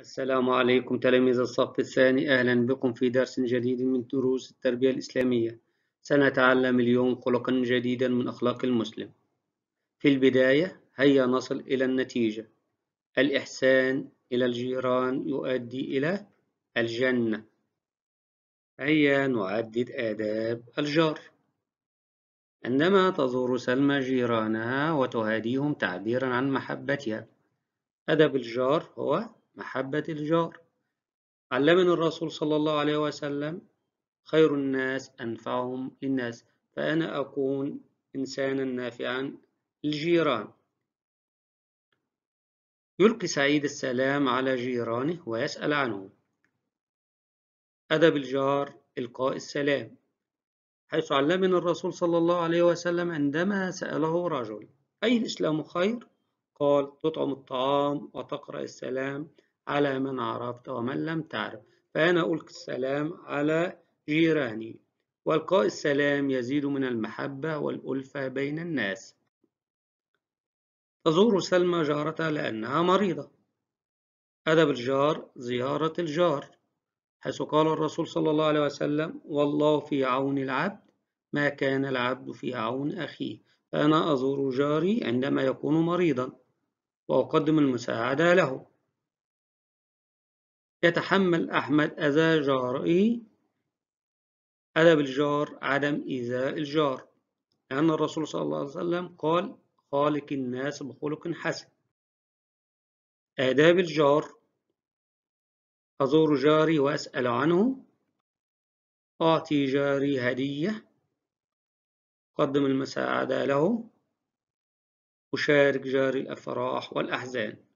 السلام عليكم تلاميذ الصف الثاني أهلا بكم في درس جديد من دروس التربية الإسلامية سنتعلم اليوم خلقا جديدا من أخلاق المسلم في البداية هيا نصل إلى النتيجة الإحسان إلى الجيران يؤدي إلى الجنة هيا نعدد آداب الجار عندما تزور سلمى جيرانها وتهاديهم تعبيرا عن محبتها أدب الجار هو محبة الجار علمنا الرسول صلى الله عليه وسلم خير الناس أنفعهم للناس فأنا أكون إنسانا نافعا للجيران يلقي سعيد السلام على جيرانه ويسأل عنهم أدب الجار إلقاء السلام حيث علمنا الرسول صلى الله عليه وسلم عندما سأله رجل أي الإسلام خير؟ قال تطعم الطعام وتقرأ السلام على من عرفت ومن لم تعرف فأنا ألقي السلام على جيراني والقاء السلام يزيد من المحبة والألفة بين الناس تزور سلمى جارتها لأنها مريضة أدب الجار زيارة الجار حيث قال الرسول صلى الله عليه وسلم والله في عون العبد ما كان العبد في عون أخيه فأنا أزور جاري عندما يكون مريضا وأقدم المساعدة له يتحمل أحمد أذى جاره أدب الجار عدم إيذاء الجار لأن الرسول صلى الله عليه وسلم قال خالق الناس بخلق حسن آداب الجار أزور جاري وأسأل عنه أعطي جاري هدية أقدم المساعدة له أشارك جاري الأفراح والأحزان